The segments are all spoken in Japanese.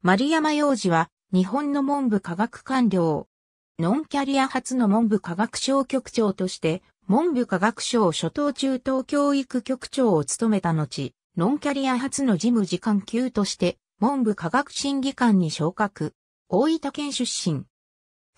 丸山洋次は、日本の文部科学官僚。ノンキャリア初の文部科学省局長として、文部科学省初等中等教育局長を務めた後、ノンキャリア初の事務次官級として、文部科学審議官に昇格。大分県出身。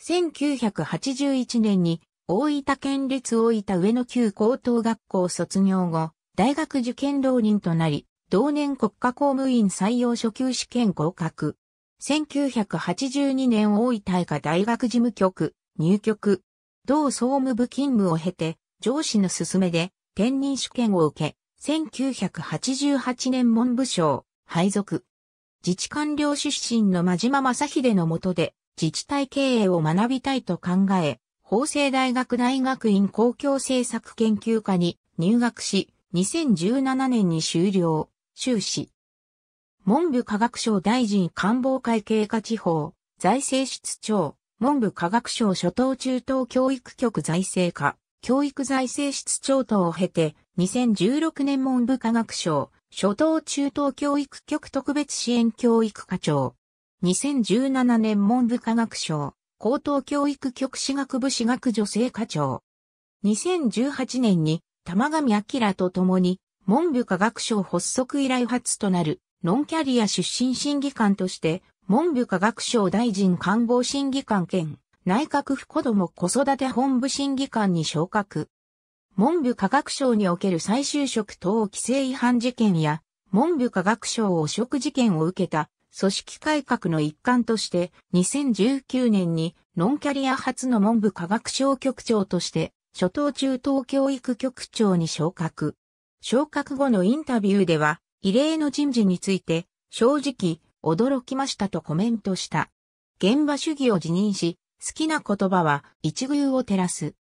1981年に、大分県立大分上野旧高等学校卒業後、大学受験浪人となり、同年国家公務員採用初級試験合格。1982年大分大科大学事務局、入局。同総務部勤務を経て、上司の勧めで、転任試験を受け、1988年文部省、配属。自治官僚出身の真島正秀の下で、自治体経営を学びたいと考え、法政大学大学院公共政策研究科に入学し、2017年に終了。中止。文部科学省大臣官房会計課地方、財政室長、文部科学省初等中等教育局財政課、教育財政室長等を経て、2016年文部科学省、初等中等教育局特別支援教育課長。2017年文部科学省、高等教育局私学部私学女性課長。2018年に、玉上明と共に、文部科学省発足以来初となる、ノンキャリア出身審議官として、文部科学省大臣官房審議官兼、内閣府子ども子育て本部審議官に昇格。文部科学省における再就職等規制違反事件や、文部科学省汚職事件を受けた組織改革の一環として、2019年にノンキャリア初の文部科学省局長として、初等中等教育局長に昇格。昇格後のインタビューでは、異例の人事について、正直、驚きましたとコメントした。現場主義を辞任し、好きな言葉は一遇を照らす。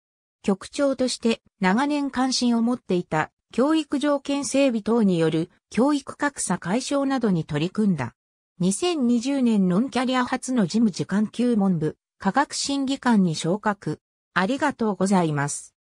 局長として長年関心を持っていた教育条件整備等による教育格差解消などに取り組んだ。2020年ノンキャリア初の事務次官級文部科学審議官に昇格。ありがとうございます。